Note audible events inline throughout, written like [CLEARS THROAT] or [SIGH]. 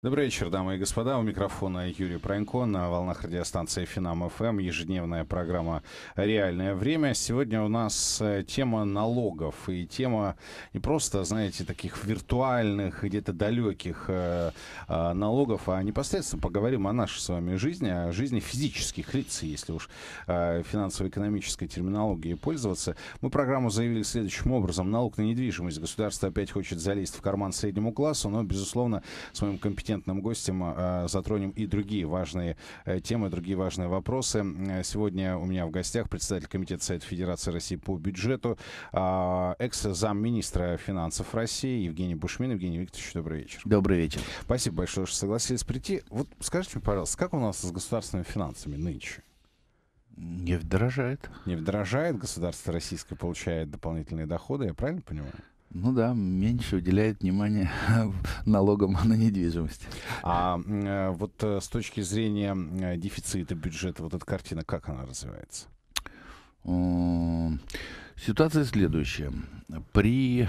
Добрый вечер, дамы и господа. У микрофона Юрий Пронько на волнах радиостанции Финам ФМ. Ежедневная программа «Реальное время». Сегодня у нас э, тема налогов и тема не просто, знаете, таких виртуальных, где-то далеких э, э, налогов, а непосредственно поговорим о нашей с вами жизни, о жизни физических лиц, если уж финансово-экономической терминологией пользоваться. Мы программу заявили следующим образом. Налог на недвижимость. Государство опять хочет залезть в карман среднему классу, но, безусловно, своим компетентным компетентным гостем а, затронем и другие важные э, темы, другие важные вопросы. Сегодня у меня в гостях председатель Комитета Совета Федерации России по бюджету, а, экс-замминистра финансов России Евгений Бушмин. Евгений Викторович, добрый вечер. Добрый вечер. Спасибо большое, что согласились прийти. Вот скажите мне, пожалуйста, как у нас с государственными финансами нынче? Не вдорожает. Не вдорожает. Государство российское получает дополнительные доходы, я правильно понимаю? Ну да, меньше уделяет внимания [LAUGHS] налогам на недвижимость. А э, вот э, с точки зрения э, дефицита бюджета, вот эта картина, как она развивается? Ситуация следующая. При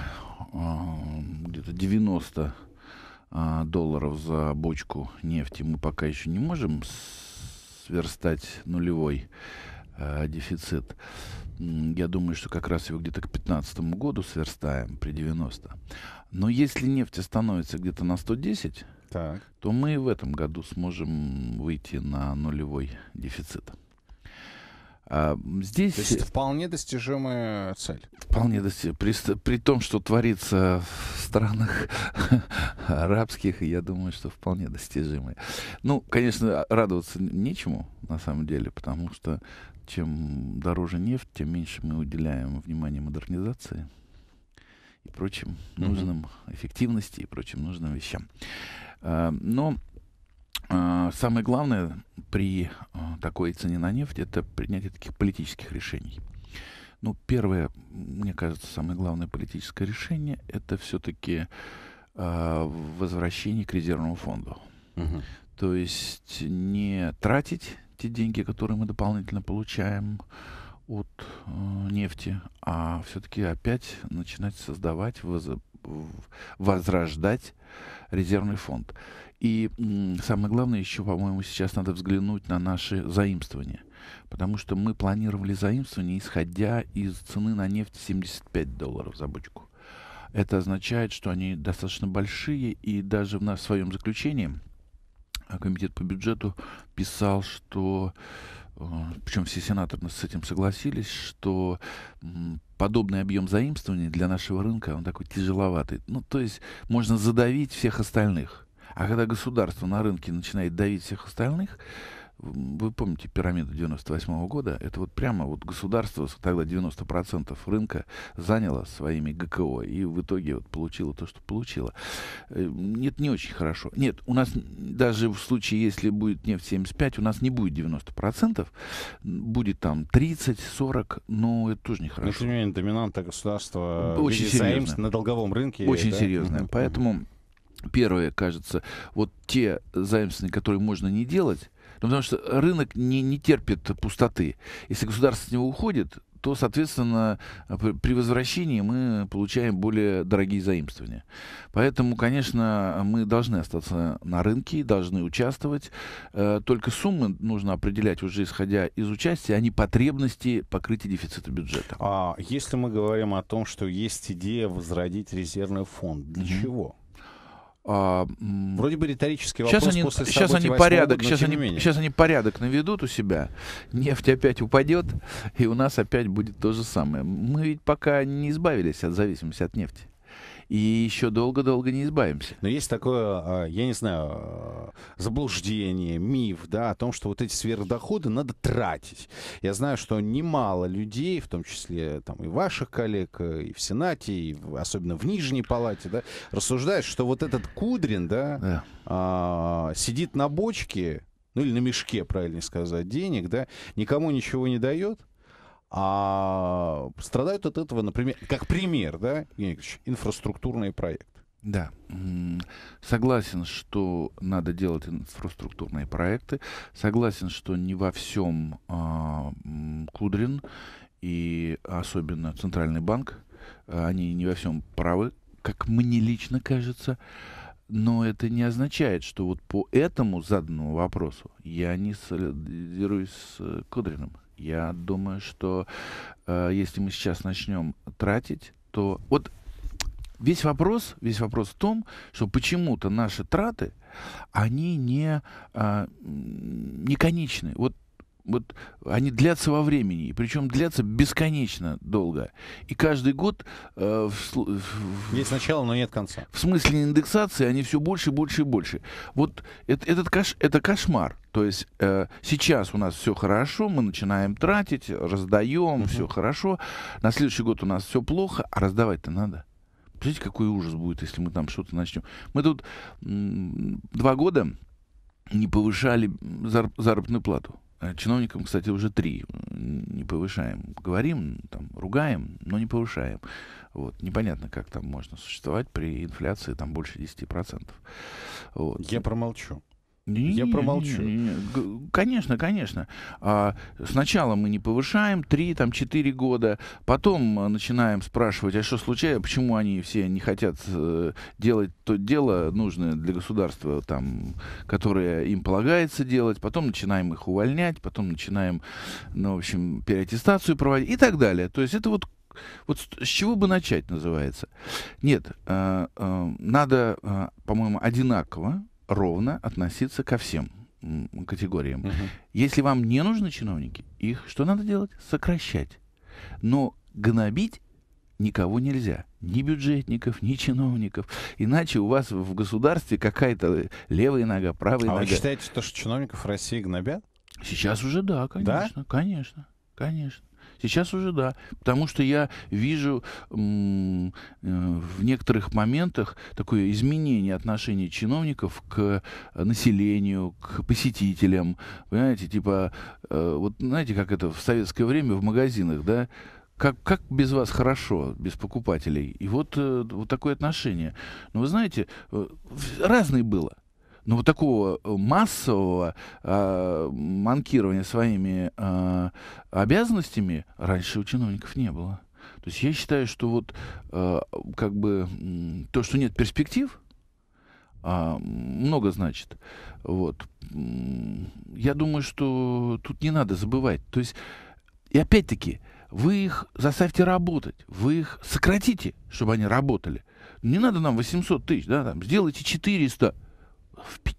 а, где-то 90 а, долларов за бочку нефти мы пока еще не можем сверстать нулевой дефицит. Я думаю, что как раз его где-то к 2015 году сверстаем при 90. Но если нефть остановится где-то на 110, так. то мы в этом году сможем выйти на нулевой дефицит. А, здесь... То есть вполне достижимая цель. Вполне достижимая. При, при том, что творится в странах [LAUGHS] арабских, я думаю, что вполне достижимая. Ну, конечно, радоваться нечему, на самом деле, потому что чем дороже нефть, тем меньше мы уделяем внимания модернизации и прочим нужным, mm-hmm. эффективности и прочим нужным вещам. А, но а, самое главное при а, такой цене на нефть это принятие таких политических решений. Ну, первое, мне кажется, самое главное политическое решение это все-таки а, возвращение к резервному фонду. Угу. То есть не тратить те деньги, которые мы дополнительно получаем от э, нефти, а все-таки опять начинать создавать, воз, возрождать резервный фонд. И самое главное еще, по-моему, сейчас надо взглянуть на наши заимствования. Потому что мы планировали заимствование, исходя из цены на нефть 75 долларов за бочку. Это означает, что они достаточно большие, и даже в нас в своем заключении а, комитет по бюджету писал, что э, причем все сенаторы с этим согласились, что подобный объем заимствований для нашего рынка, он такой тяжеловатый. Ну, то есть можно задавить всех остальных – а когда государство на рынке начинает давить всех остальных, вы помните пирамиду 98 года, это вот прямо вот государство тогда 90% рынка заняло своими ГКО и в итоге вот получило то, что получило. Э, нет, не очень хорошо. Нет, у нас даже в случае, если будет нефть 75, у нас не будет 90%, будет там 30, 40, но это тоже нехорошо. Но ну, тем не менее, доминанта государства очень серьезная. на долговом рынке. Очень да? серьезная. Mm -hmm. Поэтому Первое, кажется, вот те заимствования, которые можно не делать, ну, потому что рынок не, не терпит пустоты. Если государство с него уходит, то, соответственно, при возвращении мы получаем более дорогие заимствования. Поэтому, конечно, мы должны остаться на рынке, должны участвовать. Э, только суммы нужно определять уже исходя из участия, а не потребности покрытия дефицита бюджета. А если мы говорим о том, что есть идея возродить резервный фонд, для угу. чего? А, Вроде бы риторический вопрос. Сейчас они, после сейчас они порядок, года, сейчас, они, сейчас они порядок наведут у себя. Нефть опять упадет, и у нас опять будет то же самое. Мы ведь пока не избавились от зависимости от нефти и еще долго-долго не избавимся. Но есть такое, а, я не знаю, а, заблуждение, миф, да, о том, что вот эти сверхдоходы надо тратить. Я знаю, что немало людей, в том числе там и ваших коллег, э, и в Сенате, и особенно в Нижней Палате, да, рассуждают, что вот этот Кудрин, да, да. А, сидит на бочке, ну или на мешке, правильно сказать, денег, да, никому ничего не дает, а страдают от этого, например, как пример, да, Ильич, инфраструктурные проекты. Да, согласен, что надо делать инфраструктурные проекты, согласен, что не во всем а, Кудрин и особенно Центральный банк, они не во всем правы, как мне лично кажется, но это не означает, что вот по этому заданному вопросу я не солидируюсь с э, Кудриным. Я думаю, что э, если мы сейчас начнем тратить, то вот весь вопрос, весь вопрос в том, что почему-то наши траты, они не, э, не конечны. Вот вот они длятся во времени, причем длятся бесконечно долго. И каждый год... Э, в, в, Есть начало, но нет конца. В смысле индексации они все больше, больше и больше. Вот это, этот кош, это кошмар. То есть э, сейчас у нас все хорошо, мы начинаем тратить, раздаем, угу. все хорошо. На следующий год у нас все плохо, а раздавать-то надо. Представляете, какой ужас будет, если мы там что-то начнем. Мы тут м- два года не повышали зар- заработную плату. Э, чиновникам, кстати, уже три. Не повышаем. Говорим, там, ругаем, но не повышаем. Вот. Непонятно, как там можно существовать при инфляции там больше 10%. Вот. Я промолчу. Не, я промолчу. Не, не, конечно, конечно. А, сначала мы не повышаем 3, там 4 года, потом начинаем спрашивать, а что случается, почему они все не хотят э, делать то дело нужное для государства, там, которое им полагается делать, потом начинаем их увольнять, потом начинаем, ну, в общем, переаттестацию проводить и так далее. То есть это вот вот с чего бы начать называется? Нет, э, э, надо, по-моему, одинаково ровно относиться ко всем категориям. Угу. Если вам не нужны чиновники, их что надо делать? Сокращать. Но гнобить никого нельзя. Ни бюджетников, ни чиновников. Иначе у вас в государстве какая-то левая нога, правая а нога. А вы считаете, что чиновников России гнобят? Сейчас уже да, конечно, да? конечно, конечно. Сейчас уже да, потому что я вижу э, в некоторых моментах такое изменение отношения чиновников к э, населению, к посетителям. Понимаете, типа, э, вот знаете, как это в советское время в магазинах, да, как, как без вас хорошо, без покупателей? И вот, вот такое отношение. Но вы знаете, э, разное было. Ну вот такого э, массового э, манкирования своими э, обязанностями раньше у чиновников не было. То есть я считаю, что вот э, как бы то, что нет перспектив, э, много значит. Вот. Я думаю, что тут не надо забывать. То есть, и опять-таки, вы их заставьте работать, вы их сократите, чтобы они работали. Не надо нам 800 тысяч, да, там, сделайте 400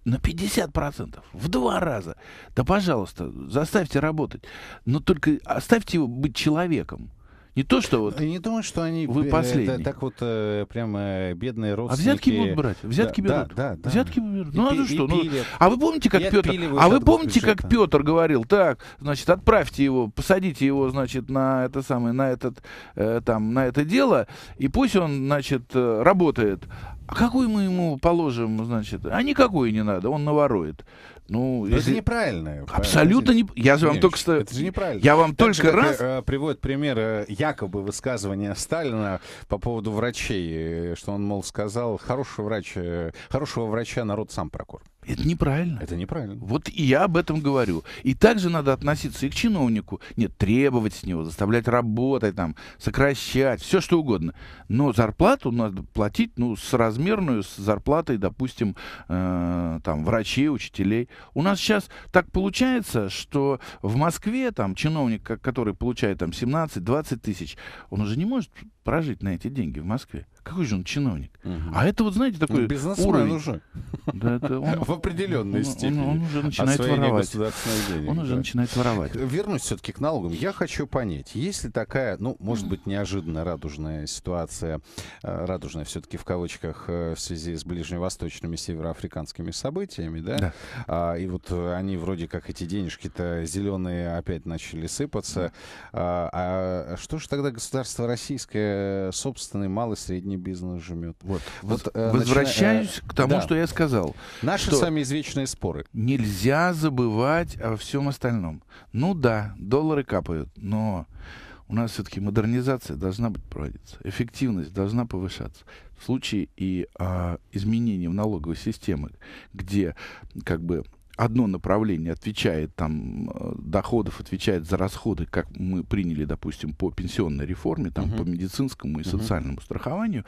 на 50%, в два раза. Да, пожалуйста, заставьте работать. Но только оставьте его быть человеком. Не то, что вот. Не думаю, что они вы э, последний. Это, так вот э, прямо э, бедные а родственники. А взятки будут брать? Взятки да, берут. Да, да, да. Взятки берут. Ну, и, а и, что? И ну, а вы помните, как и Петр? А вы помните, как Петр говорил? Так, значит, отправьте его, посадите его, значит, на это самое, на этот э, там, на это дело, и пусть он, значит, э, работает. А какой мы ему положим, значит? А никакой не надо, он наворует. Ну, Но если... это неправильно. Абсолютно не. Я же вам только что. Это же неправильно. Я вам так только же, раз. Как, э, приводит пример э, якобы высказывания Сталина по поводу врачей, э, что он мол сказал: хороший врач, хорошего врача народ сам прокормит. Это неправильно. Это неправильно. Вот и я об этом говорю. И также надо относиться и к чиновнику. Нет, требовать с него, заставлять работать, там, сокращать, все что угодно. Но зарплату надо платить, ну, с размерную с зарплатой, допустим, э, там, врачей, учителей. У нас сейчас так получается, что в Москве, там, чиновник, который получает, там, 17-20 тысяч, он уже не может прожить на эти деньги в Москве. Какой же он чиновник? Угу. А это вот, знаете, такой ну, бизнесмен уже. Да, это он, [LAUGHS] в определенной он, степени. Он, он уже начинает воровать. Денег, он да. уже начинает воровать. Вернусь все-таки к налогам. Я хочу понять, если такая, ну, может быть, неожиданная радужная ситуация, э, радужная все-таки в кавычках э, в связи с ближневосточными североафриканскими событиями, да? да. А, и вот э, они вроде как эти денежки-то зеленые опять начали сыпаться. А, а что же тогда государство российское собственный малый средний средний бизнес жмет. Вот. вот э, Возвращаюсь начи... Э, к тому, да. что я сказал. Наши что сами извечные споры. Нельзя забывать о всем остальном. Ну да, доллары капают, но у нас все-таки модернизация должна быть проводиться, эффективность должна повышаться. В случае и а, изменения в налоговой системе, где как бы одно направление отвечает там э, доходов отвечает за расходы, как мы приняли, допустим, по пенсионной реформе, там uh-huh. по медицинскому и uh-huh. социальному страхованию,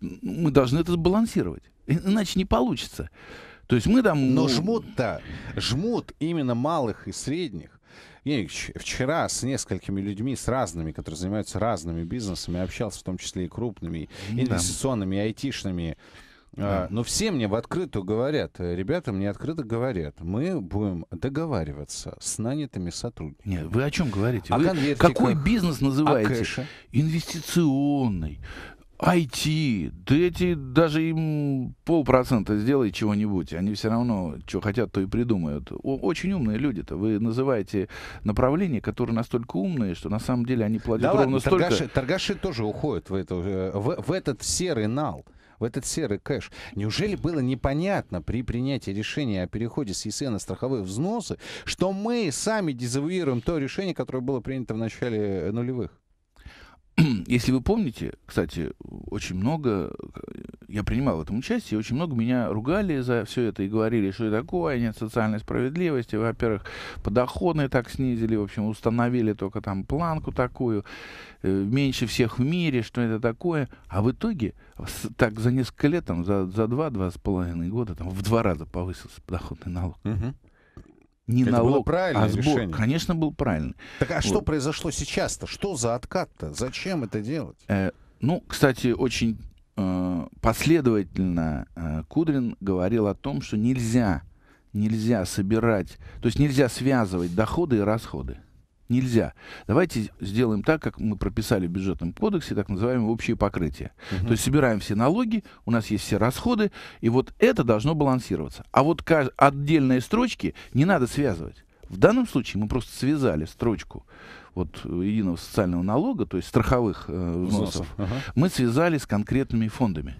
мы должны это сбалансировать, иначе не получится. То есть мы там. Но ну... жмут-то жмут именно малых и средних. Я вчера с несколькими людьми, с разными, которые занимаются разными бизнесами, общался, в том числе и крупными, инвестиционными, и айтишными. А, да. но все мне в открытую говорят, э, ребята мне открыто говорят, мы будем договариваться с нанятыми сотрудниками. Нет, вы о чем говорите? вы какой бизнес называете? О Инвестиционный. IT, да эти даже им полпроцента сделай чего-нибудь, они все равно, что хотят, то и придумают. О, очень умные люди-то. Вы называете направления, которые настолько умные, что на самом деле они платят да ровно ладно, столько. Торгаши, торгаши тоже уходят в, эту, э, в, в этот серый нал в этот серый кэш. Неужели было непонятно при принятии решения о переходе с ЕСЕ на страховые взносы, что мы сами дезавуируем то решение, которое было принято в начале э, нулевых? [CLEARS THROAT] Если вы помните, кстати, очень много, э, я принимал в этом участие, очень много меня ругали за все это и говорили, что это такое, нет социальной справедливости, во-первых, подоходные так снизили, в общем, установили только там планку такую. Э, меньше всех в мире, что это такое. А в итоге, так за несколько лет, там, за, за два, два с половиной года, там, в два раза повысился подоходный налог. Угу. Не это налог, было правильное а сбор, решение. конечно, был правильный. Так а вот. что произошло сейчас-то? Что за откат-то? Зачем это делать? Э, ну, кстати, очень э, последовательно э, Кудрин говорил о том, что нельзя, нельзя собирать, то есть нельзя связывать доходы и расходы нельзя. Давайте сделаем так, как мы прописали в бюджетном кодексе, так называемое общее покрытие. Угу. То есть собираем все налоги, у нас есть все расходы, и вот это должно балансироваться. А вот отдельные строчки не надо связывать. В данном случае мы просто связали строчку вот э, единого социального налога, то есть страховых э, взносов, ага. мы связали с конкретными фондами.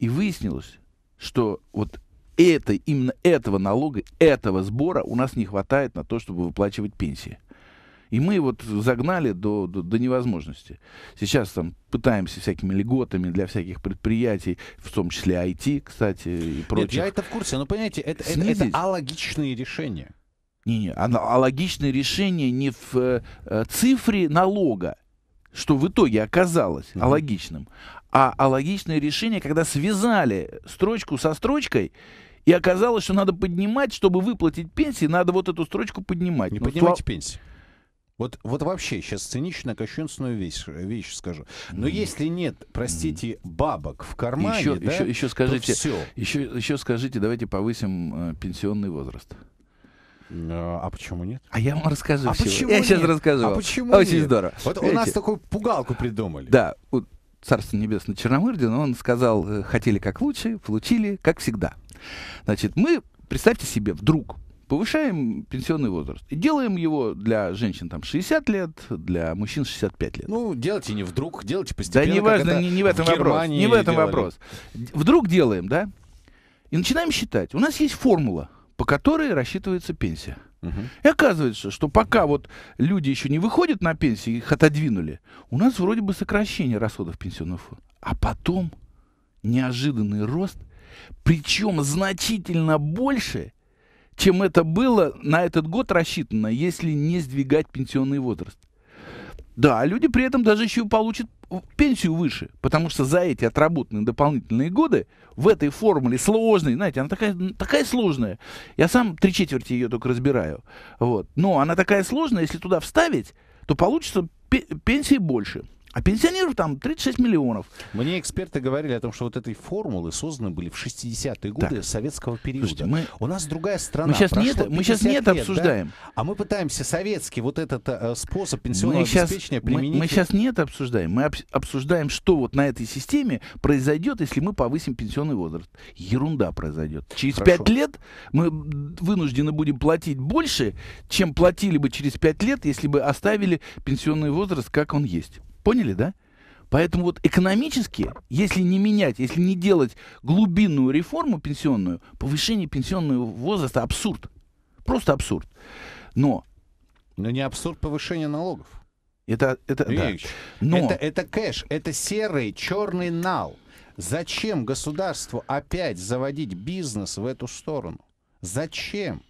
И выяснилось, что вот это, именно этого налога, этого сбора у нас не хватает на то, чтобы выплачивать пенсии. И мы вот загнали до, до, до невозможности. Сейчас там пытаемся всякими льготами для всяких предприятий, в том числе IT, кстати, и прочих. я это в курсе, но понимаете, это, это, это алогичные решения. Не, не, а, а логичное решение не в э, э, цифре налога, что в итоге оказалось mm-hmm. алогичным, а алогичное решение, когда связали строчку со строчкой, и оказалось, что надо поднимать, чтобы выплатить пенсии, надо вот эту строчку поднимать. Не Но поднимайте тла... пенсии. Вот, вот вообще сейчас цинично кощунственную вещь, вещь скажу. Но mm. если нет, простите, бабок в кармане, еще, да, еще, еще скажите, все. Еще, еще скажите, давайте повысим э, пенсионный возраст. Э, а почему нет? А я вам расскажу. А всего. Почему я нет? сейчас расскажу. А почему Очень нет? здорово. Вот Видите? у нас такую пугалку придумали. Да, у Царство Небесное Черномырдин, он сказал, э, хотели как лучше, получили как всегда. Значит, мы, представьте себе, вдруг повышаем пенсионный возраст. И делаем его для женщин там 60 лет, для мужчин 65 лет. Ну, делайте не вдруг, делайте постепенно. Да не важно, не, не в этом в вопрос. Не в этом делали. вопрос. Вдруг делаем, да? И начинаем считать. У нас есть формула, по которой рассчитывается пенсия. Угу. И оказывается, что пока вот люди еще не выходят на пенсию, их отодвинули, у нас вроде бы сокращение расходов пенсионного фонда. А потом неожиданный рост, причем значительно больше, чем это было на этот год рассчитано, если не сдвигать пенсионный возраст. Да, люди при этом даже еще получат пенсию выше, потому что за эти отработанные дополнительные годы в этой формуле сложной, знаете, она такая, такая сложная. Я сам три четверти ее только разбираю. Вот. Но она такая сложная, если туда вставить, то получится пенсии больше. А пенсионеров там 36 миллионов. Мне эксперты говорили о том, что вот этой формулы созданы были в 60-е годы да. советского периода. Слушайте, мы... У нас другая страна. Мы сейчас, не это, мы сейчас не это обсуждаем. Да? А мы пытаемся советский вот этот э, способ пенсионного мы обеспечения сейчас, применить. Мы, мы сейчас не это обсуждаем. Мы об, обсуждаем, что вот на этой системе произойдет, если мы повысим пенсионный возраст. Ерунда произойдет. Через Хорошо. 5 лет мы вынуждены будем платить больше, чем платили бы через 5 лет, если бы оставили пенсионный возраст, как он есть. Поняли, да? Поэтому вот экономически, если не менять, если не делать глубинную реформу пенсионную, повышение пенсионного возраста абсурд. Просто абсурд. Но... Но не абсурд повышения налогов. Это, это, да. Но... это, это кэш, это серый, черный нал. Зачем государству опять заводить бизнес в эту сторону? Зачем?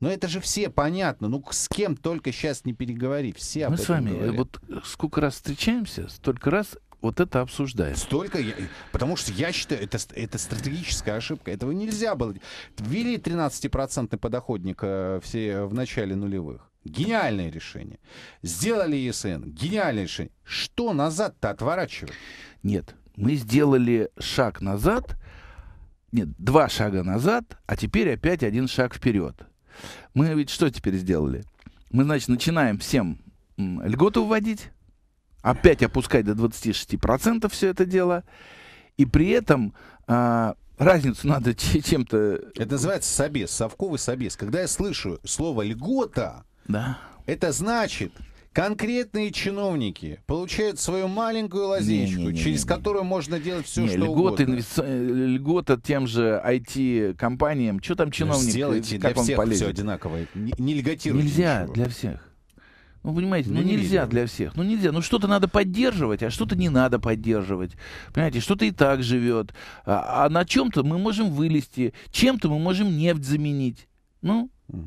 Но это же все понятно. Ну, с кем только сейчас не переговори. Все Мы с вами э, говорят. вот э, сколько раз встречаемся, столько раз вот это обсуждаем. Столько, я, э, потому что я считаю, это, это стратегическая ошибка. Этого нельзя было. Ввели 13-процентный подоходник все в начале нулевых. Гениальное решение. Сделали ЕСН. Гениальное решение. Что назад-то отворачивать? Нет. Мы сделали шаг назад. Нет, два шага назад, а теперь опять один шаг вперед. Мы ведь что теперь сделали? Мы, значит, начинаем всем льготу вводить, опять опускать до 26% все это дело, и при этом а, разницу надо [LAUGHS] чем-то... Это называется собес, совковый собес. Когда я слышу слово «льгота», да. это значит, конкретные чиновники получают свою маленькую лазейку, через которую можно делать все, что льготы, угодно. Инвести... Льгота тем же IT-компаниям. Что там чиновник? Ну, сделайте как для всех полезет? все одинаково. Не, не льготируйте Нельзя ничего. для всех. Ну, понимаете, ну, ну нельзя для всех. Ну нельзя. Ну что-то надо поддерживать, а что-то не надо поддерживать. Понимаете, что-то и так живет. А, а на чем-то мы можем вылезти, чем-то мы можем нефть заменить. Ну, угу.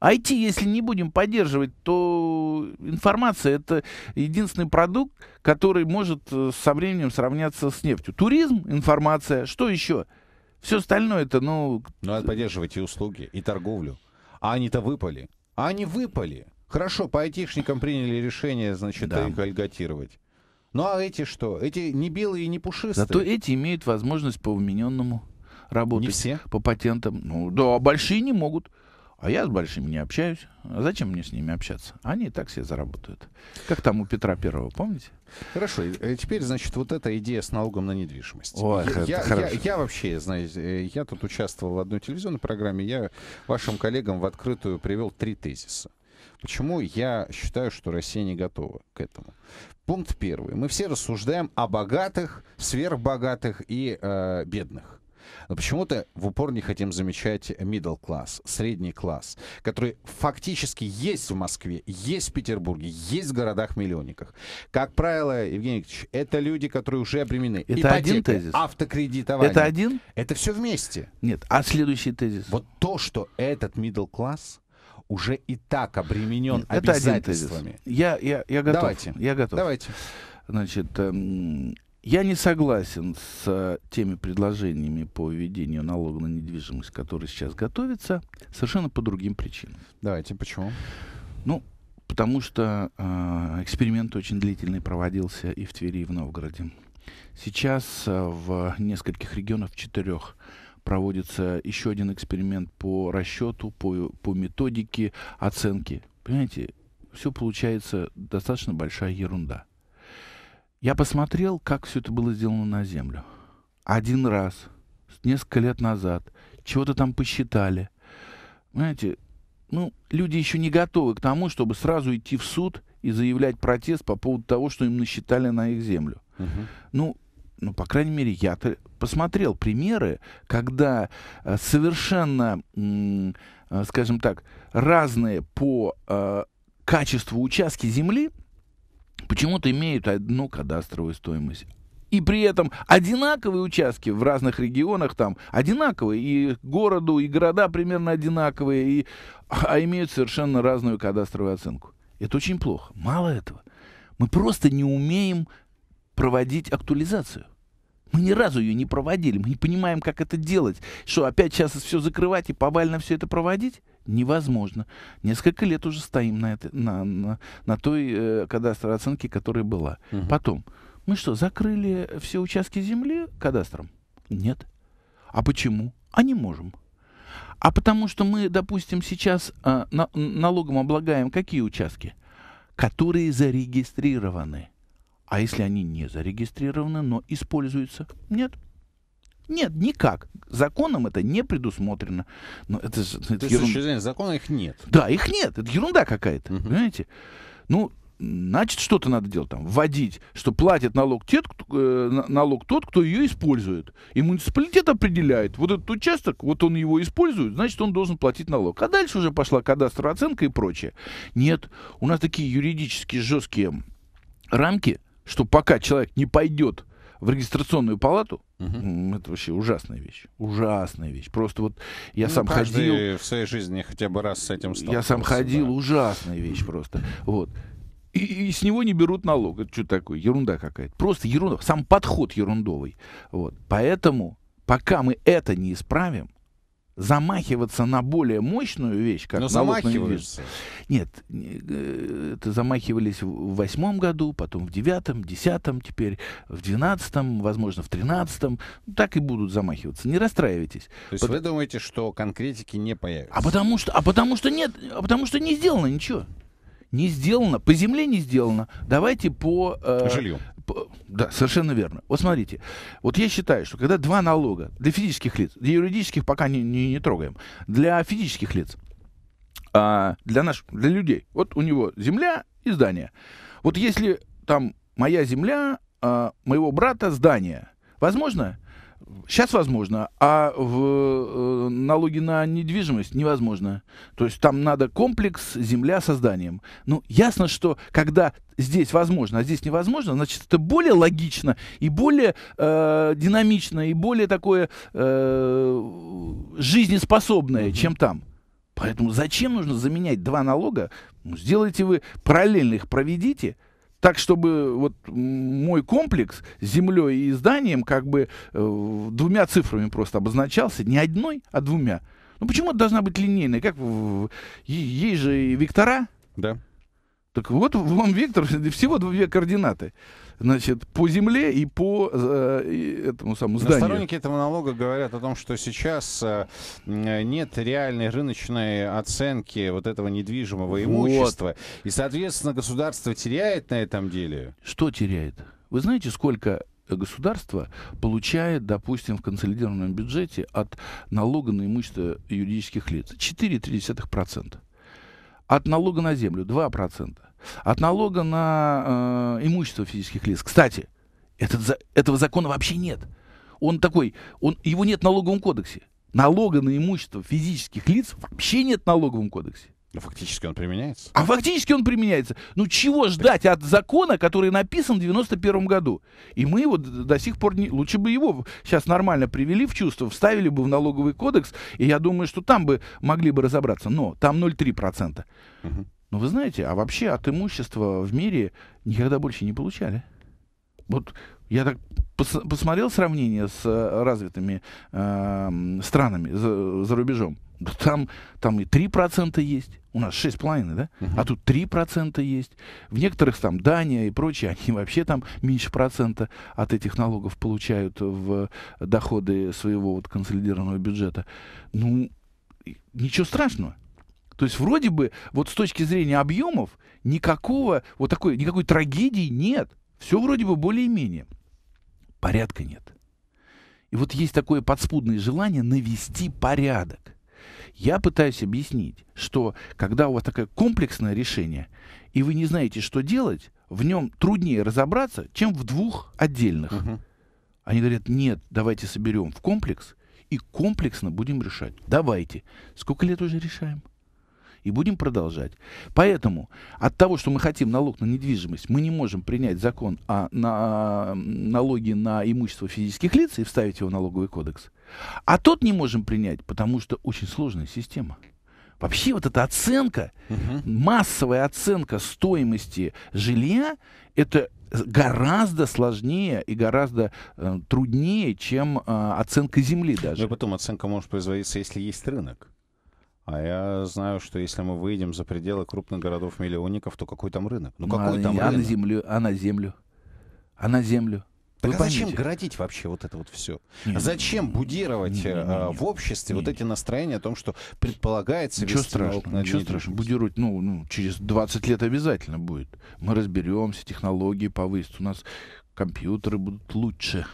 IT, если не будем поддерживать, то информация — это единственный продукт, который может э, со временем сравняться с нефтью. Туризм, информация, что еще? Все остальное это, ну... Ну, надо поддерживать и услуги, и торговлю. А они-то выпали. А они выпали. Хорошо, по айтишникам приняли решение, значит, да. их альготировать. Ну а эти что? Эти не белые и не пушистые. Зато эти имеют возможность по умененному работать. Не все? По патентам. Ну да, а большие не могут. А я с большими не общаюсь. А зачем мне с ними общаться? Они и так все заработают. Как там у Петра Первого, помните? Хорошо. Э, теперь, значит, вот эта идея с налогом на недвижимость. О, я, я, хорошо. я, я вообще, знаете, э, я тут участвовал в одной телевизионной программе. Я вашим коллегам в открытую привел три тезиса. Почему я считаю, что Россия не готова к этому? Пункт первый. Мы все рассуждаем о богатых, сверхбогатых и э, бедных. Но почему-то в упор не хотим замечать middle класс, средний класс, который фактически есть в Москве, есть в Петербурге, есть в городах-миллионниках. Как правило, Евгений Никитич, это люди, которые уже обременены. Это Ипотека, один тезис? Автокредитование. Это один? Это все вместе. Нет, а следующий тезис? Вот то, что этот middle класс уже и так обременен Нет, обязательствами. Это один тезис. Я, я, я готов. Давайте. Я готов. Давайте. Значит, эм, я не согласен с э, теми предложениями по введению налога на недвижимость, которые сейчас готовятся, совершенно по другим причинам. Давайте, почему? Ну, потому что э, эксперимент очень длительный проводился и в Твери, и в Новгороде. Сейчас э, в нескольких регионах, в четырех, проводится еще один эксперимент по расчету, по, по методике оценки. Понимаете, все получается достаточно большая ерунда. Я посмотрел, как все это было сделано на землю. Один раз, несколько лет назад, чего-то там посчитали. Знаете, ну, люди еще не готовы к тому, чтобы сразу идти в суд и заявлять протест по поводу того, что им насчитали на их землю. Угу. Ну, ну, по крайней мере, я посмотрел примеры, когда э, совершенно, э, скажем так, разные по э, качеству участки земли – почему-то имеют одну кадастровую стоимость. И при этом одинаковые участки в разных регионах там одинаковые, и городу, и города примерно одинаковые, и, а имеют совершенно разную кадастровую оценку. Это очень плохо. Мало этого. Мы просто не умеем проводить актуализацию. Мы ни разу ее не проводили. Мы не понимаем, как это делать. Что, опять сейчас все закрывать и повально все это проводить? невозможно. Несколько лет уже стоим на, это, на, на, на той э, кадастровой оценке, которая была. Угу. Потом, мы что, закрыли все участки земли кадастром? Нет. А почему? А не можем. А потому что мы, допустим, сейчас э, на, налогом облагаем какие участки? Которые зарегистрированы. А если они не зарегистрированы, но используются? Нет. Нет, никак. Законом это не предусмотрено. Но это, это То ерунда. есть, закона их нет. Да, их нет. Это ерунда какая-то. Угу. Понимаете? Ну, значит, что-то надо делать там. Вводить, что платит налог, тет, э, налог тот, кто ее использует. И муниципалитет определяет, вот этот участок, вот он его использует, значит, он должен платить налог. А дальше уже пошла кадастровая оценка и прочее. Нет, у нас такие юридически жесткие рамки, что пока человек не пойдет в регистрационную палату, Угу. Это вообще ужасная вещь. Ужасная вещь. Просто вот я ну, сам ходил... в своей жизни хотя бы раз с этим сталкивался. Я сам ходил, да. ужасная вещь просто. Вот. И, и с него не берут налог. Это что такое? Ерунда какая-то. Просто ерунда. Сам подход ерундовый. Вот. Поэтому, пока мы это не исправим, замахиваться на более мощную вещь, как Но замахиваются. Нет, э, это замахивались в восьмом году, потом в девятом, десятом, теперь в двенадцатом, возможно, в тринадцатом. Ну, так и будут замахиваться. Не расстраивайтесь. То есть Под... вы думаете, что конкретики не появятся? А потому что, а потому что нет, а потому что не сделано ничего не сделано, по земле не сделано. Давайте по э, жилью. Да, совершенно верно. Вот смотрите, вот я считаю, что когда два налога для физических лиц, для юридических пока не, не, не трогаем, для физических лиц, а, для наших, для людей, вот у него земля и здание. Вот если там моя земля, а, моего брата здание, возможно, Сейчас возможно, а в э, налоги на недвижимость невозможно. То есть там надо комплекс земля со зданием. Ну, ясно, что когда здесь возможно, а здесь невозможно, значит, это более логично и более э, динамично, и более такое э, жизнеспособное, mm-hmm. чем там. Поэтому зачем нужно заменять два налога? Ну, сделайте вы параллельно их, проведите – так, чтобы вот мой комплекс землей и изданием как бы э, двумя цифрами просто обозначался, не одной, а двумя. Ну почему это должна быть линейная? Как в, есть же и вектора. Да. Так вот [LAUGHS] вам вектор, всего две координаты значит, по земле и по э, этому самому зданию. Но сторонники этого налога говорят о том, что сейчас э, нет реальной рыночной оценки вот этого недвижимого имущества. Вот. И, соответственно, государство теряет на этом деле. Что теряет? Вы знаете, сколько государство получает, допустим, в консолидированном бюджете от налога на имущество юридических лиц 4,3%. От налога на землю 2%. От налога на э, имущество физических лиц. Кстати, этот, этого закона вообще нет. Он такой, он, его нет в налоговом кодексе. Налога на имущество физических лиц вообще нет в налоговом кодексе. Но фактически он применяется. А фактически он применяется. Ну чего ждать от закона, который написан в 91 году? И мы его до сих пор не... Лучше бы его сейчас нормально привели в чувство, вставили бы в налоговый кодекс, и я думаю, что там бы могли бы разобраться. Но там 0,3%. Угу. Но ну, вы знаете, а вообще от имущества в мире никогда больше не получали. Вот я так пос посмотрел сравнение с э, развитыми э, странами за, за рубежом. Там, там и 3% есть. У нас 6,5, да? Uh -huh. А тут 3% есть. В некоторых там Дания и прочие, они вообще там меньше процента от этих налогов получают в доходы своего вот консолидированного бюджета. Ну, ничего страшного. То есть вроде бы вот с точки зрения объемов никакого вот такой, никакой трагедии нет. Все вроде бы более-менее. Порядка нет. И вот есть такое подспудное желание навести порядок. Я пытаюсь объяснить, что когда у вас такое комплексное решение, и вы не знаете, что делать, в нем труднее разобраться, чем в двух отдельных. Угу. Они говорят, нет, давайте соберем в комплекс и комплексно будем решать. Давайте. Сколько лет уже решаем? и будем продолжать. Поэтому от того, что мы хотим налог на недвижимость, мы не можем принять закон о на, налоге на имущество физических лиц и вставить его в налоговый кодекс. А тот не можем принять, потому что очень сложная система. Вообще вот эта оценка, угу. массовая оценка стоимости жилья, это гораздо сложнее и гораздо э, труднее, чем э, оценка земли даже. Но ну потом оценка может производиться, если есть рынок. А я знаю, что если мы выйдем за пределы крупных городов-миллионников, то какой там рынок? Ну, ну какой а, там а рынок? на землю, а на землю, а на землю. Так а зачем градить вообще вот это вот все? Нет, зачем нет, будировать нет, нет, э, нет, в обществе нет, вот эти настроения о том, что предполагается ничего вести страшного, науку на Ничего страшного. Будировать, ну, ну, через 20 лет обязательно будет. Мы разберемся, технологии повысят. У нас компьютеры будут лучше.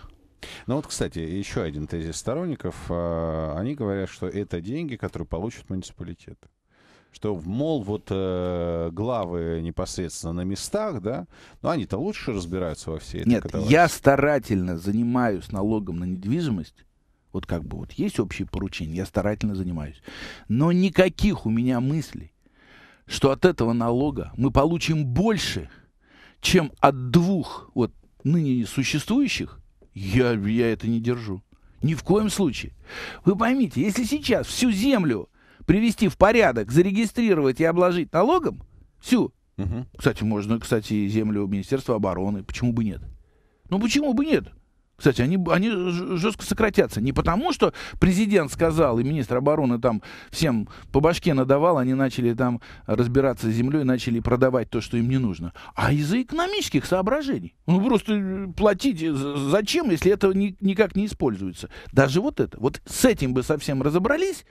Ну вот, кстати, еще один тезис сторонников. А, они говорят, что это деньги, которые получат муниципалитеты что, мол, вот э, главы непосредственно на местах, да, но они-то лучше разбираются во всей этой Нет, каталогии. я старательно занимаюсь налогом на недвижимость, вот как бы вот есть общие поручения, я старательно занимаюсь, но никаких у меня мыслей, что от этого налога мы получим больше, чем от двух вот ныне существующих, я, я это не держу. Ни в коем случае. Вы поймите, если сейчас всю землю привести в порядок, зарегистрировать и обложить налогом, всю, угу. кстати, можно, кстати, землю Министерства обороны, почему бы нет? Ну почему бы нет? Кстати, они, они жестко сократятся. Не потому, что президент сказал, и министр обороны там всем по башке надавал, они начали там разбираться с землей, начали продавать то, что им не нужно, а из-за экономических соображений. Ну, просто э, платить зачем, если это ни, никак не используется? Даже вот это. Вот с этим бы совсем разобрались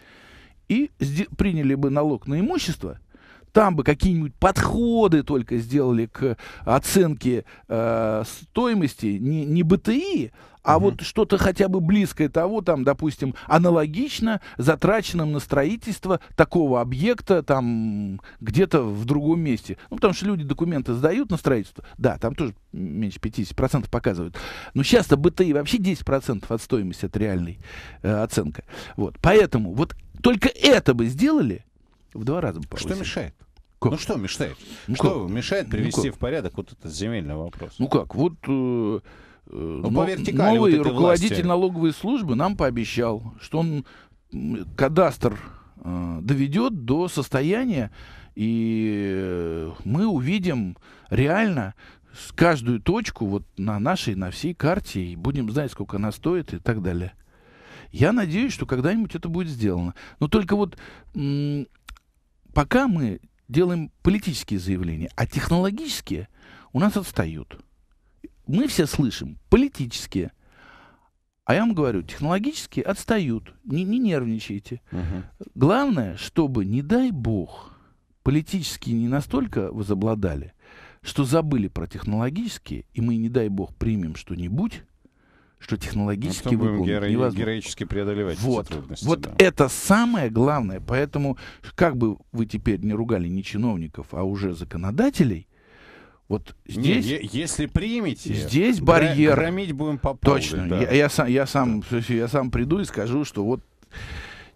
и приняли бы налог на имущество – там бы какие-нибудь подходы только сделали к оценке э, стоимости, не, не БТИ, а угу. вот что-то хотя бы близкое того, там, допустим, аналогично затраченным на строительство такого объекта там где-то в другом месте. Ну, потому что люди документы сдают на строительство. Да, там тоже меньше 50% показывают. Но сейчас-то БТИ вообще 10% от стоимости от реальной э, оценка. Вот. Поэтому вот только это бы сделали, в два раза повысили. Что мешает? Как? Ну что мешает? Ну что мешает ну привести ну в порядок вот этот земельный вопрос? Ну как, вот э, э ну, по вертикали новый вот руководитель власти. налоговой службы нам пообещал, что он кадастр э, доведет до состояния, и мы увидим реально каждую точку вот на нашей, на всей карте, и будем знать, сколько она стоит и так далее. Я надеюсь, что когда-нибудь это будет сделано. Но только вот пока мы делаем политические заявления, а технологические у нас отстают. Мы все слышим политические, а я вам говорю, технологические отстают, не, не нервничайте. Угу. Главное, чтобы, не дай бог, политические не настолько возобладали, что забыли про технологические, и мы, не дай бог, примем что-нибудь, что технологически ну, геро- невозможно. героически преодолевать вот, эти трудности. Вот да. это самое главное. Поэтому, как бы вы теперь не ругали не чиновников, а уже законодателей, вот здесь... Не, если примете... Здесь барьер... Громить будем по полной. Точно. Да. Я, я сам, я, сам, да. я сам приду и скажу, что вот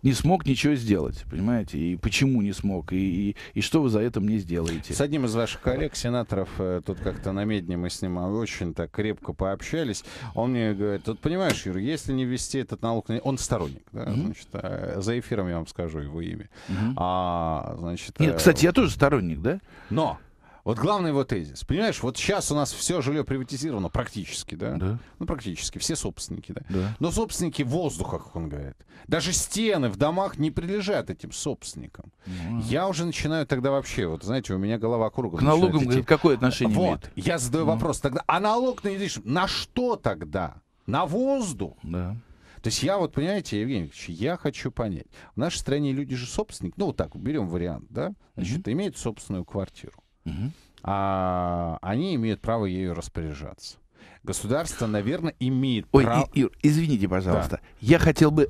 не смог ничего сделать, понимаете? И почему не смог, и, и, и что вы за это мне сделаете? С одним из ваших коллег, сенаторов, э, тут как-то на медне мы с ним очень так крепко пообщались. Он мне говорит, тут понимаешь, Юр, если не ввести этот налог, он сторонник, да, mm-hmm. значит, а, за эфиром я вам скажу его имя. Mm-hmm. А, значит, Нет, э, кстати, я тоже сторонник, да? Но вот главный его тезис. Понимаешь, вот сейчас у нас все жилье приватизировано практически, да? да. Ну, практически. Все собственники, да? да. Но собственники воздуха, как он говорит. Даже стены в домах не прилежат этим собственникам. Угу. Я уже начинаю тогда вообще, вот знаете, у меня голова кругом. К налогам, говорит, какое отношение вот, имеет? Я задаю ну. вопрос тогда. А налог на недвижимость, на что тогда? На воздух? Да. То есть я вот, понимаете, Евгений Викторович, я хочу понять. В нашей стране люди же собственник, ну вот так, берем вариант, да, значит, mm имеют собственную квартиру угу. а, они имеют право ею распоряжаться. Государство, наверное, имеет Ой, право... Ир, извините, пожалуйста. Да. Я хотел бы...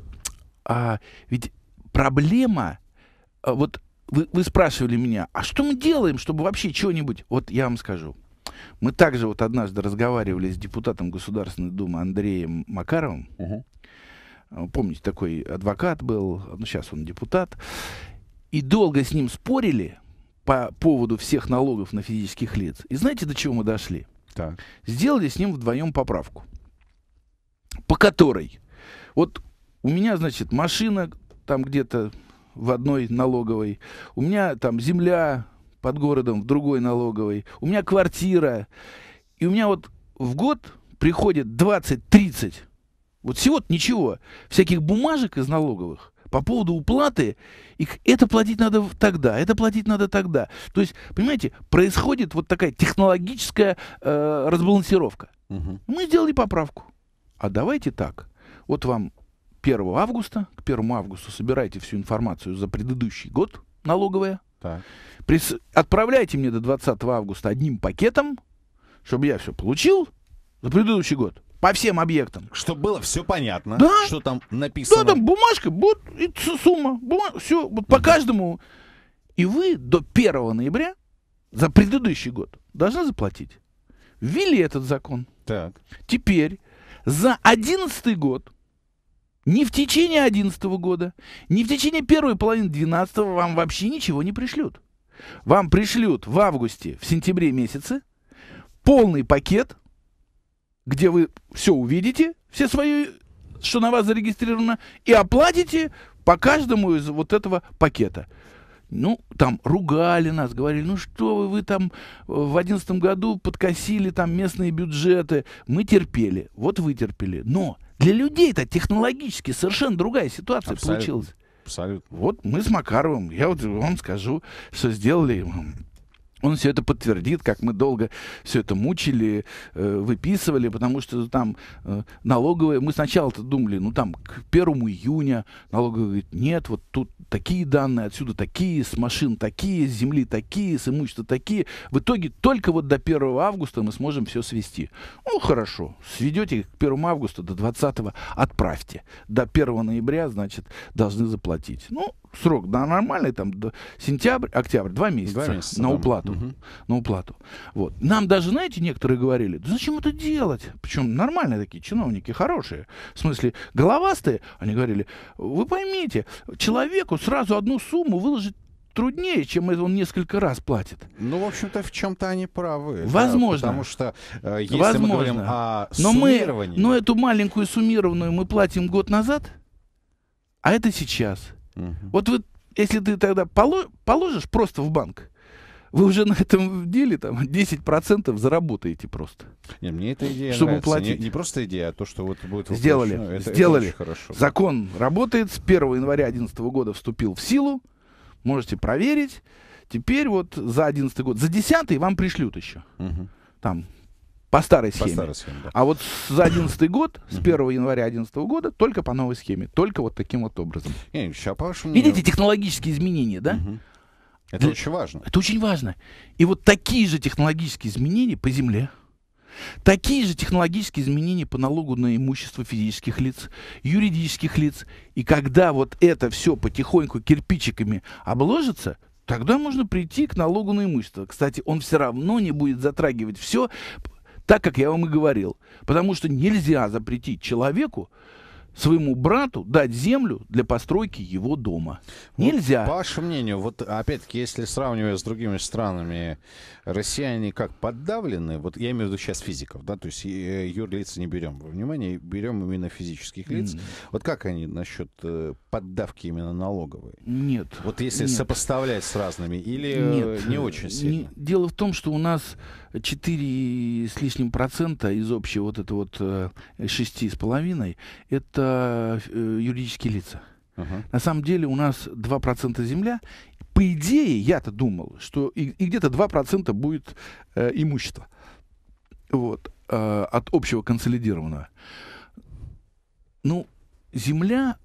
А, ведь проблема... А, вот вы, вы спрашивали меня, а что мы делаем, чтобы вообще чего-нибудь... Вот я вам скажу. Мы также вот однажды разговаривали с депутатом Государственной Думы Андреем Макаровым. Угу. Помните, такой адвокат был, ну сейчас он депутат. И долго с ним спорили, по поводу всех налогов на физических лиц. И знаете, до чего мы дошли? Так. Сделали с ним вдвоем поправку. По которой. Вот у меня, значит, машина там где-то в одной налоговой, у меня там земля под городом в другой налоговой, у меня квартира, и у меня вот в год приходит 20-30, вот всего ничего, всяких бумажек из налоговых, по поводу уплаты, и это платить надо тогда, это платить надо тогда. То есть, понимаете, происходит вот такая технологическая э, разбалансировка. Угу. Мы сделали поправку. А давайте так. Вот вам 1 августа, к 1 августа собирайте всю информацию за предыдущий год налоговая. Так. Прис... Отправляйте мне до 20 августа одним пакетом, чтобы я все получил за предыдущий год по всем объектам. Чтобы было все понятно, да? что там написано. Да, там бумажка, вот будет сумма, бумажка, все, вот по каждому. И вы до 1 ноября за предыдущий год должны заплатить. Ввели этот закон. Так. Теперь за 11 год, не в течение 11 года, не в течение первой половины 12 вам вообще ничего не пришлют. Вам пришлют в августе, в сентябре месяце полный пакет – где вы все увидите, все свои, что на вас зарегистрировано, и оплатите по каждому из вот этого пакета. Ну, там ругали нас, говорили, ну что вы, вы там э, в одиннадцатом году подкосили там местные бюджеты. Мы терпели, вот вытерпели. Но для людей это технологически совершенно другая ситуация Абсолютно. получилась. Абсолютно. Вот мы с Макаровым, я вот вам скажу, что сделали он все это подтвердит, как мы долго все это мучили, э, выписывали, потому что там э, налоговые, мы сначала-то думали, ну там к первому июня налоговые говорит, нет, вот тут такие данные, отсюда такие, с машин такие, с земли такие, с имущества такие. В итоге только вот до 1 августа мы сможем все свести. Ну хорошо, сведете к 1 августа до 20 отправьте. До 1 ноября, значит, должны заплатить. Ну, срок да, нормальный, там до сентябрь, октябрь, два месяца, два месяца на там. уплату. Угу. На уплату. Вот. Нам даже, знаете, некоторые говорили, да зачем это делать? Причем нормальные такие чиновники, хорошие. В смысле, головастые, они говорили, вы поймите, человеку сразу одну сумму выложить труднее, чем он несколько раз платит. Ну, в общем-то, в чем-то они правы. Возможно. Да, потому что э, если Возможно. мы говорим о но Мы, но эту маленькую суммированную мы платим год назад, а это сейчас. Угу. Вот вы, если ты тогда положишь просто в банк, вы уже на этом деле там 10% заработаете просто. Не, мне эта идея чтобы нравится. Платить. Не, не просто идея, а то, что вот будет Сделали, это, сделали. Это хорошо. Закон работает, с 1 января 2011 года вступил в силу, можете проверить. Теперь вот за 11 год, за 10 вам пришлют еще. Угу. Там по старой схеме. По старой схеме да. А вот за 11 год, с 1 января 11 года, только по новой схеме. Только вот таким вот образом. Не, по-вашему... Видите, технологические изменения, да? Угу. Это Для... очень важно. Это очень важно. И вот такие же технологические изменения по земле, такие же технологические изменения по налогу на имущество физических лиц, юридических лиц. И когда вот это все потихоньку кирпичиками обложится, тогда можно прийти к налогу на имущество. Кстати, он все равно не будет затрагивать все, так, как я вам и говорил. Потому что нельзя запретить человеку своему брату дать землю для постройки его дома. Вот Нельзя. По вашему мнению, вот опять-таки, если сравнивая с другими странами, россияне как поддавлены, вот я имею в виду сейчас физиков, да, то есть э, юрлиц не берем во внимание, берем именно физических лиц. Mm. Вот как они насчет э, поддавки именно налоговой? Нет. Вот если нет. сопоставлять с разными или э, нет. не очень сильно? Не, дело в том, что у нас 4 с лишним процента из общего вот это вот 6 э, с половиной это э, юридические лица. Uh-huh. На самом деле у нас 2% земля. По идее, я-то думал, что и, и где-то 2% будет э, имущество вот, э, от общего консолидированного. Ну, земля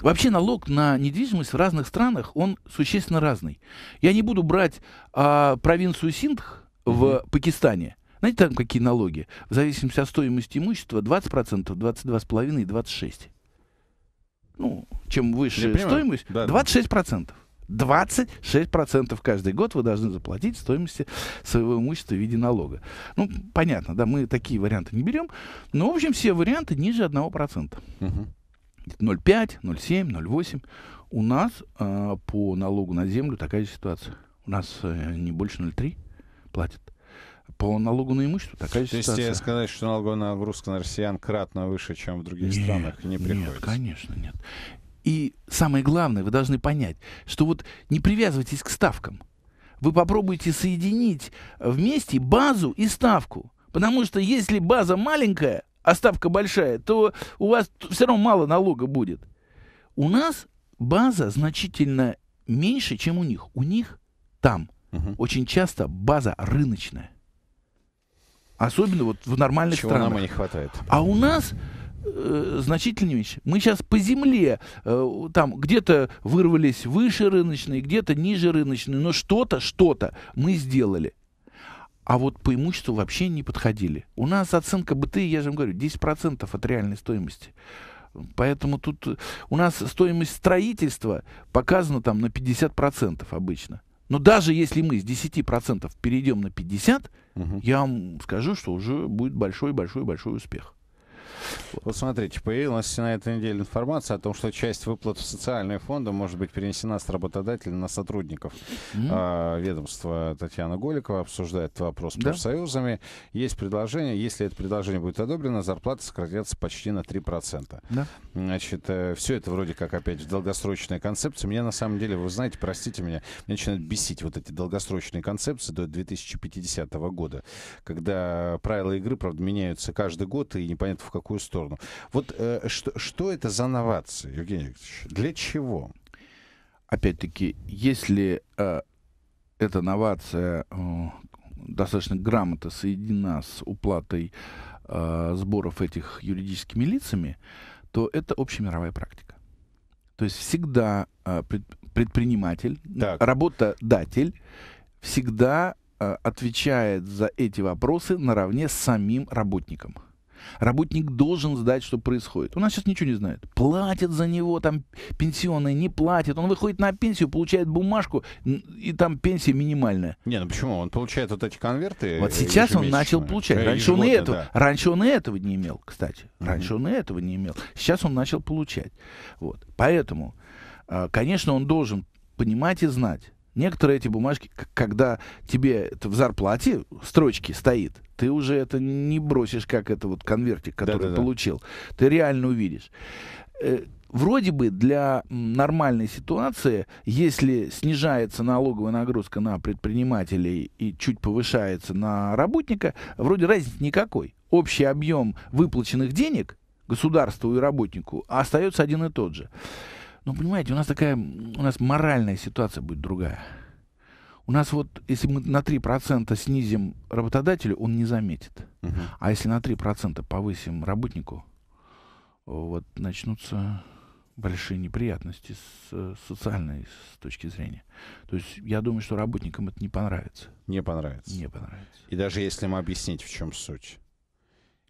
Вообще налог на недвижимость в разных странах, он существенно разный. Я не буду брать а, провинцию Синдх, в Пакистане. Знаете, там какие налоги? В зависимости от стоимости имущества 20%, 22,5% и 26%. Ну, чем выше стоимость, да, 26%. 26% каждый год вы должны заплатить стоимости своего имущества в виде налога. Ну, понятно, да, мы такие варианты не берем, но, в общем, все варианты ниже 1%. Угу. 0,5, 0,7, 0,8. У нас э, по налогу на землю такая же ситуация. У нас э, не больше 0,3 платят. По налогу на имущество такая То ситуация. То есть сказать, что налоговая нагрузка на россиян кратно выше, чем в других нет, странах, не приходится? Нет, конечно, нет. И самое главное, вы должны понять, что вот не привязывайтесь к ставкам. Вы попробуйте соединить вместе базу и ставку. Потому что если база маленькая, а ставка большая, то у вас все равно мало налога будет. У нас база значительно меньше, чем у них. У них там Угу. Очень часто база рыночная. Особенно вот в нормальных Чего странах. нам и не хватает. А у нас э, значительно меньше. Мы сейчас по земле, э, там где-то вырвались выше рыночные, где-то ниже рыночные, но что-то, что-то мы сделали. А вот по имуществу вообще не подходили. У нас оценка БТ, я же вам говорю, 10% от реальной стоимости. Поэтому тут у нас стоимость строительства показана там на 50% обычно. Но даже если мы с 10% перейдем на 50%, угу. я вам скажу, что уже будет большой-большой-большой успех. Вот смотрите, появилась на этой неделе информация о том, что часть выплат в социальные фонды может быть перенесена с работодателя на сотрудников. Mm-hmm. А, ведомство Татьяна Голикова обсуждает этот вопрос с да? профсоюзами. Есть предложение, если это предложение будет одобрено, зарплата сократится почти на 3%. Да? Значит, э, все это вроде как опять долгосрочная концепция. Меня на самом деле, вы знаете, простите меня, меня начинают бесить вот эти долгосрочные концепции до 2050 года, когда правила игры, правда, меняются каждый год, и непонятно, в каком какую сторону. Вот э, что, что это за новации, Евгений Викторович? Для чего? Опять-таки, если э, эта новация э, достаточно грамотно соединена с уплатой э, сборов этих юридическими лицами, то это общемировая практика. То есть всегда э, предприниматель, так. работодатель всегда э, отвечает за эти вопросы наравне с самим работником. Работник должен знать, что происходит. У нас сейчас ничего не знает. Платят за него, там пенсионные не платят. Он выходит на пенсию, получает бумажку, и там пенсия минимальная. Не, ну почему? Он получает вот эти конверты. Э, вот сейчас он начал получать. Э, раньше он, и этого, да. раньше он и этого не имел, кстати. Раньше mm-hmm. он и этого не имел. Сейчас он начал получать. Вот. Поэтому, а, конечно, он должен понимать и знать, Некоторые эти бумажки, когда тебе это в зарплате строчки стоит, ты уже это не бросишь, как это вот конвертик, который да -да -да. получил. Ты реально увидишь э, вроде бы для нормальной ситуации, если снижается налоговая нагрузка на предпринимателей и чуть повышается на работника, вроде разницы никакой. Общий объем выплаченных денег государству и работнику остается один и тот же. Но ну, понимаете, у нас такая, у нас моральная ситуация будет другая. У нас вот, если мы на 3% снизим работодателю, он не заметит. Угу. А если на 3% повысим работнику, вот начнутся большие неприятности с э, социальной с точки зрения. То есть я думаю, что работникам это не понравится. Не понравится. Не понравится. И даже если мы объяснить, в чем суть.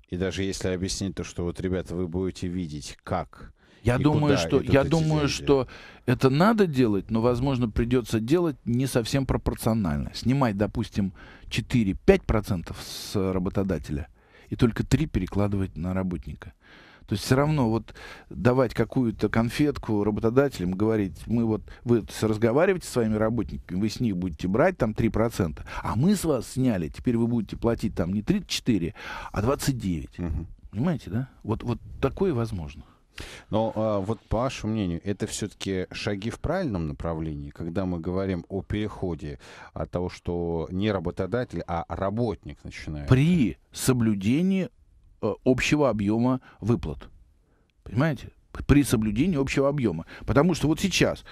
И даже если объяснить то, что вот, ребята, вы будете видеть, как я думаю, что я думаю, что это надо делать, но, возможно, придется делать не совсем пропорционально. Снимать, допустим, 4-5% с работодателя и только 3 перекладывать на работника. То есть все равно вот давать какую-то конфетку работодателям, говорить, мы вот, вы разговариваете с своими работниками, вы с них будете брать там 3%, а мы с вас сняли, теперь вы будете платить там не 34, а 29. Угу. Понимаете, да? Вот, вот такое возможно. Но а, вот по вашему мнению, это все-таки шаги в правильном направлении, когда мы говорим о переходе от того, что не работодатель, а работник начинает. При соблюдении э, общего объема выплат. Понимаете? при соблюдении общего объема. Потому что вот сейчас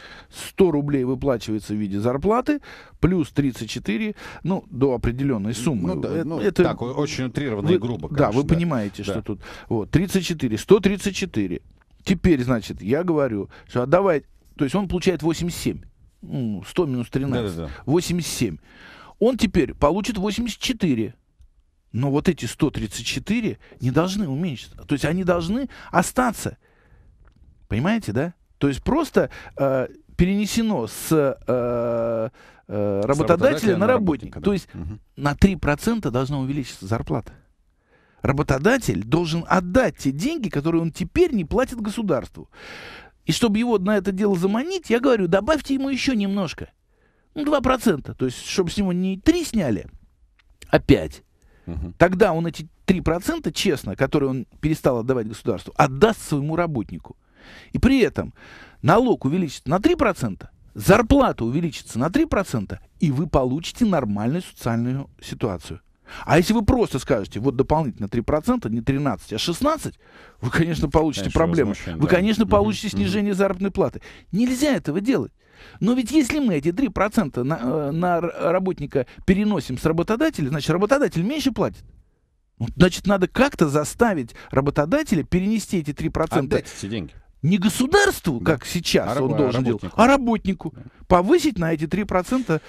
100 рублей выплачивается в виде зарплаты, плюс 34, ну, до определенной суммы. Ну, да, ну, это, так, очень утрированно вы, и грубо, конечно. Да, вы да. понимаете, да. что тут вот, 34, 134. Теперь, значит, я говорю, что отдавать, а то есть он получает 87, 100 минус 13, да, да, да. 87. Он теперь получит 84. Но вот эти 134 не должны уменьшиться. То есть они должны остаться. Понимаете, да? То есть просто э, перенесено с э, э работодателя, работодателя на работника. Да. То есть угу. на 3% должна увеличиться зарплата. Работодатель должен отдать те деньги, которые он теперь не платит государству. И чтобы его на это дело заманить, я говорю, добавьте ему еще немножко. Ну, 2%. То есть, чтобы с него не 3 сняли, а 5. Угу. Тогда он эти 3%, честно, которые он перестал отдавать государству, отдаст своему работнику. И при этом налог увеличится на 3%, зарплата увеличится на 3%, и вы получите нормальную социальную ситуацию. А если вы просто скажете, вот дополнительно 3%, не 13, а 16, вы, конечно, получите конечно, проблемы. Вы, да. конечно, получите угу, снижение угу. заработной платы. Нельзя этого делать. Но ведь если мы эти 3% на, э, на работника переносим с работодателя, значит, работодатель меньше платит. Значит, надо как-то заставить работодателя перенести эти 3%. Отдать эти деньги не государству, да. как сейчас а он раб, должен а делать, а работнику. Повысить на эти 3%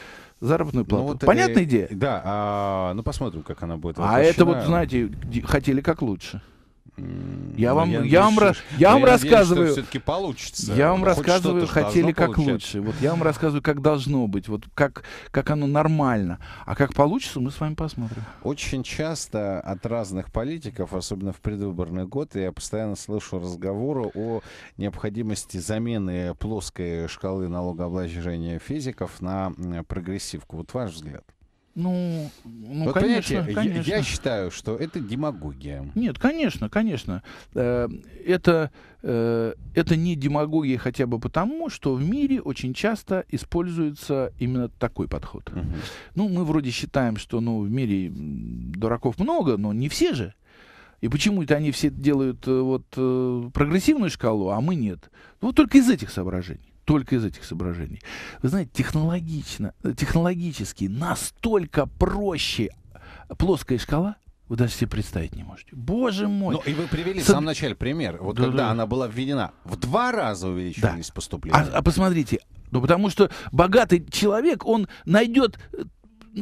заработную ну плату. Ну, вот, э, Понятная э, идея? Да, а, ну посмотрим, как она будет. А это вот, знаете, хотели как лучше. Я ну, вам, я, я вам, я вам я рассказываю. Все-таки получится. Я вам рассказываю, хотели как получать. лучше. Вот я вам рассказываю, как должно быть, вот как как оно нормально, а как получится, мы с вами посмотрим. Очень часто от разных политиков, особенно в предвыборный год, я постоянно слышу разговоры о необходимости замены плоской шкалы налогообложения физиков на прогрессивку. Вот ваш взгляд? Ну, ну вот конечно, конечно. Я, я считаю, что это демагогия. Нет, конечно, конечно. Э, это, э, это не демагогия хотя бы потому, что в мире очень часто используется именно такой подход. Угу. Ну, мы вроде считаем, что ну, в мире дураков много, но не все же. И почему-то они все делают э, вот прогрессивную шкалу, а мы нет. Вот только из этих соображений только из этих соображений. Вы знаете, технологично, технологически настолько проще плоская шкала, вы даже себе представить не можете. Боже мой! Ну, и вы привели Со... в самом начале пример. Вот да, когда да. она была введена, в два раза увеличились да. поступления. А, а посмотрите, ну потому что богатый человек, он найдет э,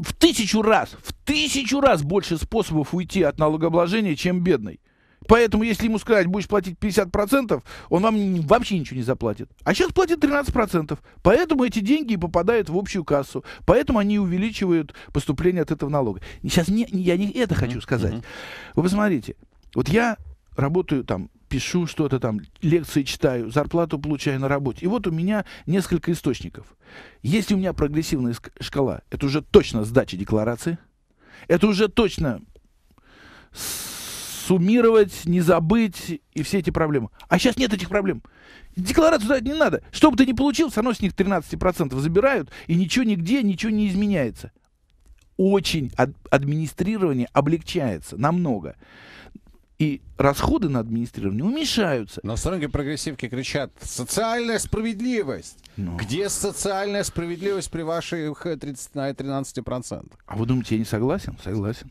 в тысячу раз, в тысячу раз больше способов уйти от налогообложения, чем бедный. Поэтому, если ему сказать, будешь платить 50%, он вам вообще ничего не заплатит. А сейчас платит 13%. Поэтому эти деньги и попадают в общую кассу. Поэтому они увеличивают поступление от этого налога. Сейчас не, я не это хочу сказать. Вы посмотрите. Вот я работаю там пишу что-то там, лекции читаю, зарплату получаю на работе. И вот у меня несколько источников. Если у меня прогрессивная шкала, это уже точно сдача декларации, это уже точно суммировать, не забыть и все эти проблемы. А сейчас нет этих проблем. Декларацию сдать не надо. Что бы ты ни получил, все равно с них 13% забирают, и ничего нигде, ничего не изменяется. Очень ад- администрирование облегчается намного и расходы на администрирование уменьшаются. Но сторонники прогрессивки кричат «Социальная справедливость!» Но. Ну. Где социальная справедливость при ваших 30, э, 13%? А вы думаете, я не согласен? Согласен.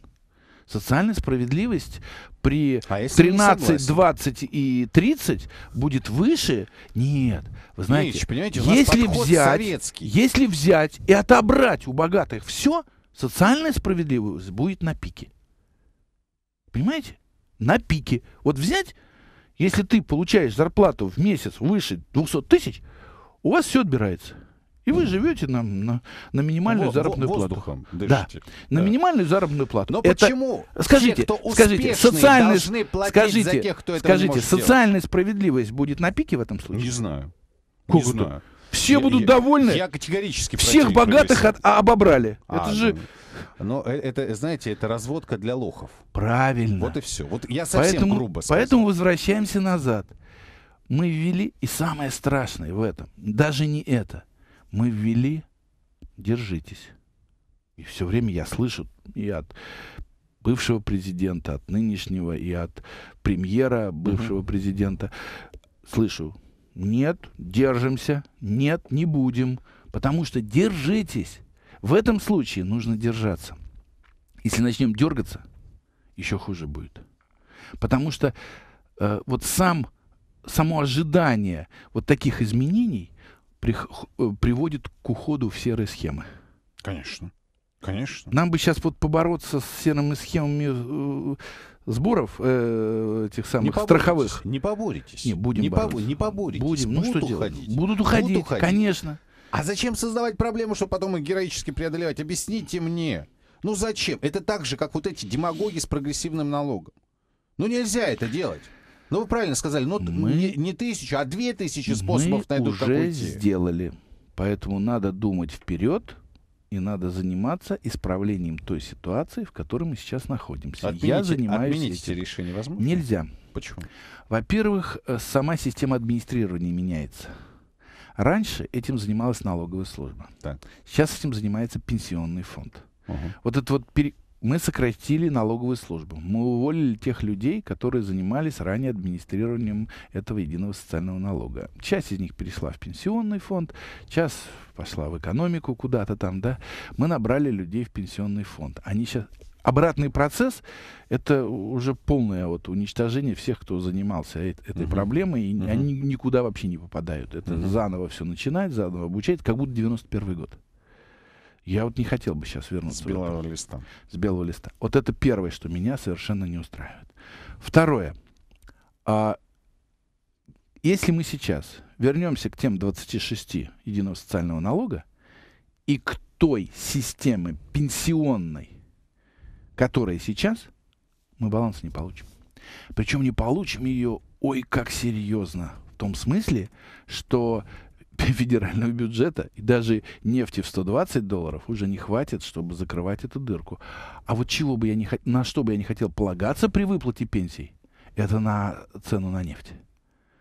Социальная справедливость при а 13, 20 и 30 будет выше? Нет. Вы знаете, Ильич, понимаете, если, взять, советский. если взять и отобрать у богатых все, социальная справедливость будет на пике. Понимаете? На пике. Вот взять, если ты получаешь зарплату в месяц выше 200 тысяч, у вас все отбирается. И вы живете на, на, на минимальную заработную плату. Да. На минимальную заработную плату. Но это, почему скажите, те, кто скажите, социальная, скажите, за тех, кто это скажите, социальная делать? справедливость будет на пике в этом случае? Не знаю. не это? знаю. Все я, будут я, довольны. Я категорически Всех богатых от, а, обобрали. А, это же... Ну, но э, это, знаете, это разводка для лохов. Правильно. Вот и все. Вот я совсем поэтому, грубо сказал. Поэтому возвращаемся назад. Мы ввели, и самое страшное в этом, даже не это мы ввели, держитесь. И все время я слышу и от бывшего президента, от нынешнего, и от премьера бывшего угу. президента, слышу, нет, держимся, нет, не будем, потому что держитесь. В этом случае нужно держаться. Если начнем дергаться, еще хуже будет. Потому что э, вот сам, само ожидание вот таких изменений, Э, приводит к уходу в серые схемы. Конечно. Конечно. Нам бы сейчас вот побороться с серыми схемами э, сборов э, этих самых не страховых. Не поборитесь. Не, будем не, побо- не поборитесь. Будем. Будут ну что уходить. делать? Будут уходить, Будут уходить, конечно. А зачем создавать проблему, чтобы потом их героически преодолевать? Объясните мне. Ну зачем? Это так же, как вот эти демагоги с прогрессивным налогом. Ну нельзя это делать. Ну, вы правильно сказали, Ну мы, не, не тысячу, а две тысячи способов мы найдут, уже то сделали. Поэтому надо думать вперед, и надо заниматься исправлением той ситуации, в которой мы сейчас находимся. Отмените, Я занимаюсь отменить этим. эти возможно? Нельзя. Почему? Во-первых, э, сама система администрирования меняется. Раньше этим занималась налоговая служба. Так. Сейчас этим занимается пенсионный фонд. Угу. Вот это вот пере... Мы сократили налоговую службу. Мы уволили тех людей, которые занимались ранее администрированием этого единого социального налога. Часть из них перешла в пенсионный фонд, часть пошла в экономику куда-то там, да. Мы набрали людей в пенсионный фонд. Они сейчас обратный процесс это уже полное вот уничтожение всех, кто занимался э этой угу. проблемой, и угу. они никуда вообще не попадают. Это угу. заново все начинать, заново обучать, как будто 91 год. Я вот не хотел бы сейчас вернуться. С белого листа. С белого листа. Вот это первое, что меня совершенно не устраивает. Второе. А, если мы сейчас вернемся к тем 26 единого социального налога и к той системе пенсионной, которая сейчас, мы баланс не получим. Причем не получим ее, ой, как серьезно. В том смысле, что [LAUGHS] федерального бюджета и даже нефти в 120 долларов уже не хватит, чтобы закрывать эту дырку. А вот чего бы я не, на что бы я не хотел полагаться при выплате пенсий, это на цену на нефть.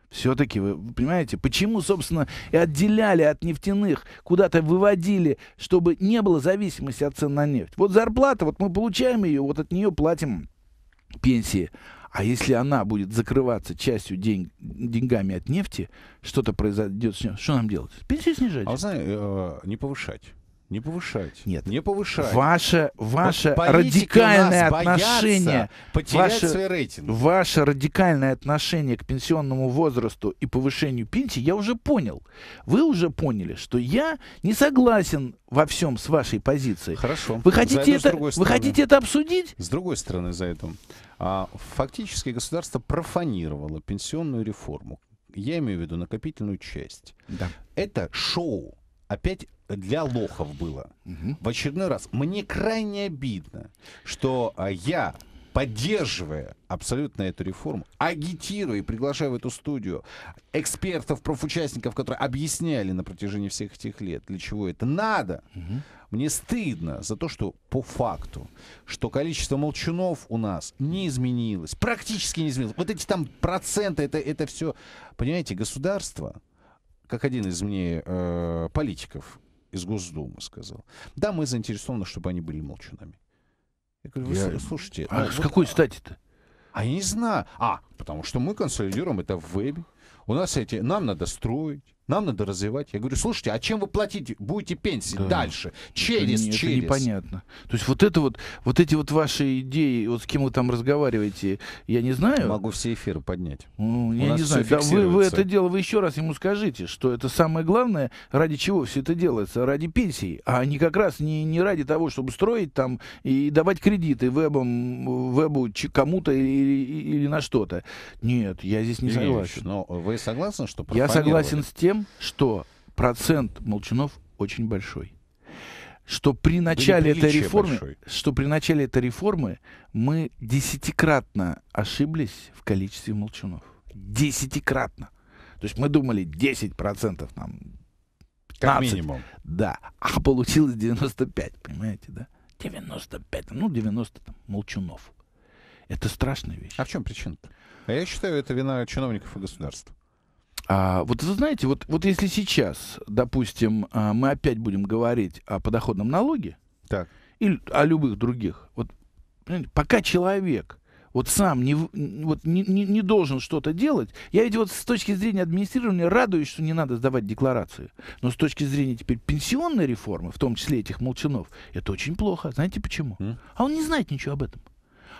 Все-таки вы понимаете, почему, собственно, и отделяли от нефтяных, куда-то выводили, чтобы не было зависимости от цен на нефть. Вот зарплата, вот мы получаем ее, вот от нее платим пенсии. А если она будет закрываться частью день, деньгами от нефти, что-то произойдет с ней? Что нам делать? Пенсию снижать? А знаю, э, не повышать. Не повышать. Нет. Не повышать. Ваше, ваше радикальное отношение. Ваше, свой рейтинг. Ваше радикальное отношение к пенсионному возрасту и повышению пенсии я уже понял. Вы уже поняли, что я не согласен во всем с вашей позицией. Хорошо. Вы хотите, зайду это, вы хотите это обсудить? С другой стороны, за это. А, фактически государство профанировало пенсионную реформу. Я имею в виду накопительную часть. Да. Это шоу. Опять для лохов было. Угу. В очередной раз. Мне крайне обидно, что а, я поддерживая абсолютно эту реформу, агитируя и приглашая в эту студию экспертов, профучастников, которые объясняли на протяжении всех этих лет, для чего это надо, угу. мне стыдно за то, что по факту, что количество молчунов у нас не изменилось, практически не изменилось. Вот эти там проценты, это, это все, понимаете, государство, как один из мне э, политиков из Госдумы сказал, да, мы заинтересованы, чтобы они были молчунами. Я говорю, вы я... слушайте... А ну, с вот... какой стати-то? А я не знаю. А, потому что мы консолидируем это в вебе. У нас эти... Нам надо строить. Нам надо развивать. Я говорю, слушайте, а чем вы платите, будете пенсии да. дальше? Через, это, через. Это непонятно. То есть вот это вот, вот эти вот ваши идеи, вот с кем вы там разговариваете, я не знаю. Могу все эфиры поднять. Ну, я не знаю. Да, вы, вы это дело, вы еще раз ему скажите, что это самое главное, ради чего все это делается, ради пенсии, а не как раз не, не ради того, чтобы строить там и давать кредиты вебом вебу кому-то или, или, на что-то. Нет, я здесь не Ильич, согласен. Но вы согласны, что Я согласен с тем, тем, что процент молчунов очень большой. Что при начале этой реформы, большой. что при начале этой реформы мы десятикратно ошиблись в количестве молчунов. Десятикратно. То есть мы думали 10% нам Как минимум. Да. А получилось 95, понимаете, да? 95, ну 90 там, молчунов. Это страшная вещь. А в чем причина-то? А я считаю, это вина чиновников и государства. А, вот знаете, вот, вот если сейчас, допустим, а, мы опять будем говорить о подоходном налоге так. или о любых других, вот пока человек вот сам не, вот не, не, не должен что-то делать. Я ведь вот с точки зрения администрирования радуюсь, что не надо сдавать декларации. Но с точки зрения теперь пенсионной реформы, в том числе этих молчанов, это очень плохо. Знаете почему? Mm. А он не знает ничего об этом.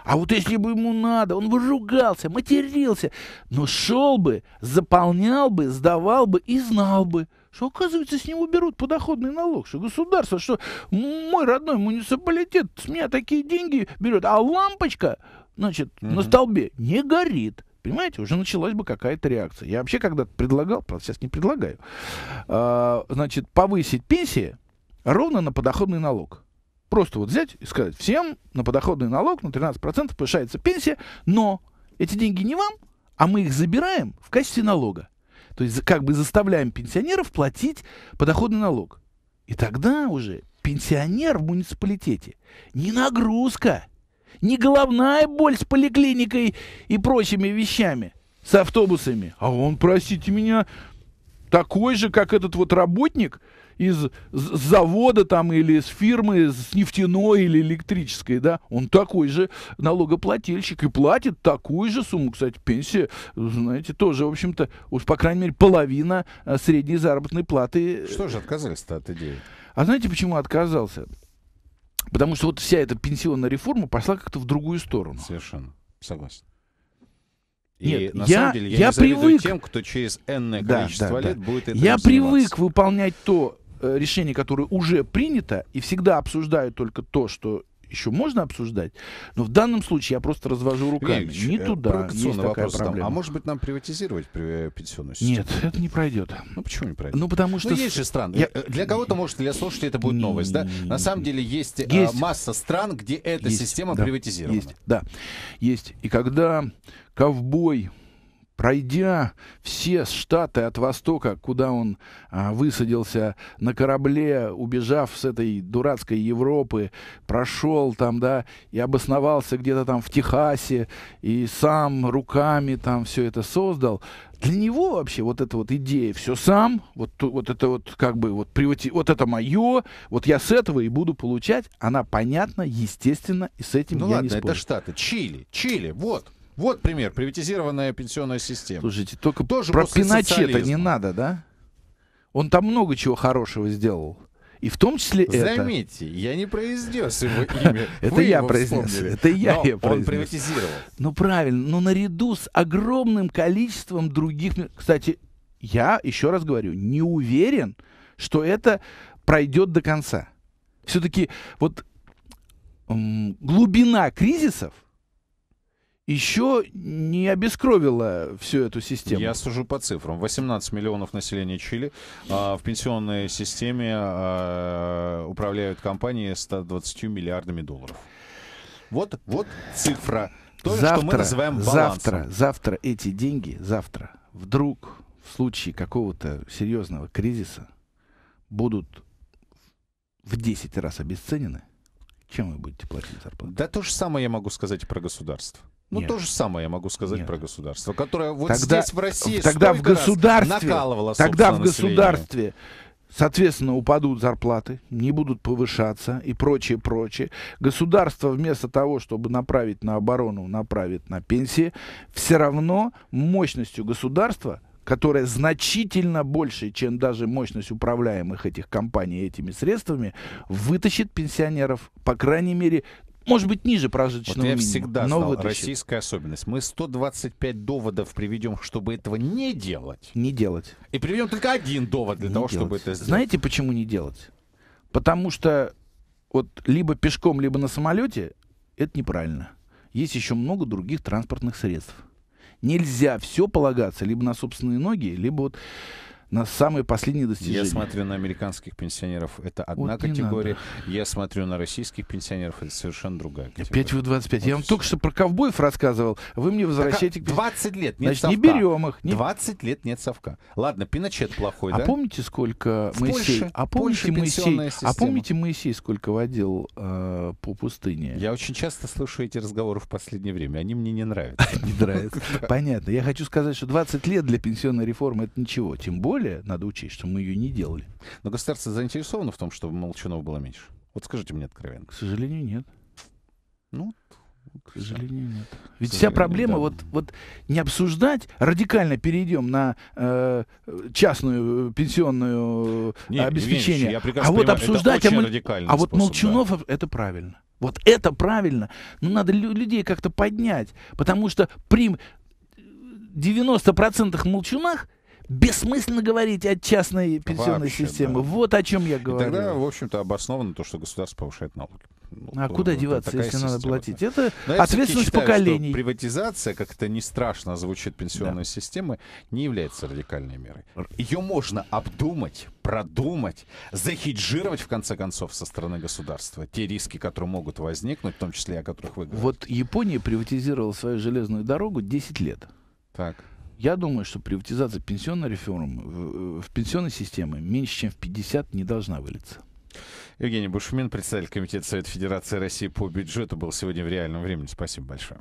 А вот если бы ему надо, он бы ругался, матерился, но шел бы, заполнял бы, сдавал бы и знал бы, что, оказывается, с него берут подоходный налог, что государство, что мой родной муниципалитет с меня такие деньги берет, а лампочка, значит, угу. на столбе не горит. Понимаете, уже началась бы какая-то реакция. Я вообще когда-то предлагал, правда, сейчас не предлагаю, а, значит, повысить пенсии ровно на подоходный налог просто вот взять и сказать всем на подоходный налог на 13% повышается пенсия, но эти деньги не вам, а мы их забираем в качестве налога. То есть как бы заставляем пенсионеров платить подоходный налог. И тогда уже пенсионер в муниципалитете не нагрузка, не головная боль с поликлиникой и прочими вещами, с автобусами. А он, простите меня, такой же, как этот вот работник – из завода там или с фирмы, с нефтяной или электрической, да, он такой же налогоплательщик и платит такую же сумму. Кстати, пенсия, знаете, тоже, в общем-то, уж, по крайней мере, половина э, средней заработной платы. Что же отказались-то от идеи? А знаете, почему отказался? Потому что вот вся эта пенсионная реформа пошла как-то в другую сторону. Совершенно. Согласен. И Нет, на я, самом деле я, я не привык тем, кто через энное количество да, да, лет да. будет это Я привык выполнять то, Э, решение, которое уже принято, и всегда обсуждают только то, что еще можно обсуждать, но в данном случае я просто развожу руками. Ильич, не э, туда. Есть такая вопрос проблема. Там. А может быть нам приватизировать э, пенсионную систему? Нет, это не пройдет. Ну почему не пройдет? Ну потому что... Ну есть же страны. Я... Для кого-то, может, для слушателей это будет новость, да? На самом деле есть, есть. масса стран, где эта есть. система да. приватизирована. Есть, да. Есть. И когда ковбой пройдя все штаты от востока, куда он а, высадился на корабле, убежав с этой дурацкой Европы, прошел там, да, и обосновался где-то там в Техасе, и сам руками там все это создал. Для него вообще вот эта вот идея все сам, вот, вот это вот как бы вот привати, вот это мое, вот я с этого и буду получать, она понятна, естественно, и с этим ну я ладно, не спорю. Ну ладно, это штаты, Чили, Чили, вот, вот пример. Приватизированная пенсионная система. Слушайте, только Тоже про Пиночета не надо, да? Он там много чего хорошего сделал. И в том числе Заметьте, это... я не произнес его имя. [LAUGHS] Это я произнес. Это я произнес. он приватизировал. Ну, правильно. Но наряду с огромным количеством других... Кстати, я, еще раз говорю, не уверен, что это пройдет до конца. Все-таки вот глубина кризисов, еще не обескровила всю эту систему. Я сужу по цифрам. 18 миллионов населения Чили. А, в пенсионной системе а, управляют компании 120 миллиардами долларов. Вот, вот цифра. То, завтра, что мы называем балансом. Завтра, завтра эти деньги, завтра, вдруг в случае какого-то серьезного кризиса будут в 10 раз обесценены, чем вы будете платить зарплату? Да то же самое я могу сказать и про государство. Ну, Нет. то же самое я могу сказать Нет. про государство, которое вот тогда, здесь, в России, тогда в государстве, накалывало Тогда в государстве, население. соответственно, упадут зарплаты, не будут повышаться и прочее, прочее. Государство вместо того, чтобы направить на оборону, направит на пенсии, все равно мощностью государства которая значительно больше, чем даже мощность управляемых этих компаний этими средствами, вытащит пенсионеров, по крайней мере, может быть, ниже прожиточного вот я минимума. всегда но вытащит. российская особенность. Мы 125 доводов приведем, чтобы этого не делать. Не делать. И приведем только один довод для не того, делать. чтобы это сделать. Знаете, почему не делать? Потому что вот либо пешком, либо на самолете это неправильно. Есть еще много других транспортных средств. Нельзя все полагаться либо на собственные ноги, либо вот на самые последние достижения. Я смотрю на американских пенсионеров, это одна вот категория. Надо. Я смотрю на российских пенсионеров, это совершенно другая категория. 5 в 25. Вот я вам все. только что про ковбоев рассказывал, вы мне а возвращаете... Так, 20 лет нет Значит, совка. не берем их. Не... 20 лет нет совка. Ладно, Пиночет плохой, а да? помните, сколько в Моисей... Польше, а помните, Польше Моисей... А помните, Моисей сколько водил э, по пустыне? Я очень часто слышу эти разговоры в последнее время. Они мне не нравятся. [LAUGHS] Не нравятся. [LAUGHS] Понятно. Я хочу сказать, что 20 лет для пенсионной реформы это ничего. Тем более более надо учесть, что мы ее не делали. Но государство заинтересовано в том, чтобы молчунов было меньше? Вот скажите мне откровенно. К сожалению, нет. Ну, к сожалению, нет. Ведь вся проблема да. вот, вот не обсуждать, радикально перейдем на э, частную э, пенсионную э, не, обеспечение. Евгеньевич, а вот понимаю, обсуждать, а, мы, а вот способ, Молчунов да. это правильно. Вот это правильно. Но ну, надо людей как-то поднять. Потому что при 90% молчунах Бессмысленно говорить о частной пенсионной Вообще, системе. Да. Вот о чем я говорю. И тогда, в общем-то, обоснованно то, что государство повышает налоги. Ну, куда деваться, если система, надо платить? Да. Это Но ответственность считаю, поколений. приватизация, как это не страшно звучит пенсионной да. системы, не является радикальной мерой. Ее можно обдумать, продумать, захеджировать, в конце концов, со стороны государства. Те риски, которые могут возникнуть, в том числе и о которых вы говорите. Вот Япония приватизировала свою железную дорогу 10 лет. Так. Я думаю, что приватизация пенсионной реформы, э, в пенсионной системе меньше, чем в 50 не должна вылиться. Евгений Бушмин, председатель Комитета Совета Федерации России по бюджету, был сегодня в реальном времени. Спасибо большое.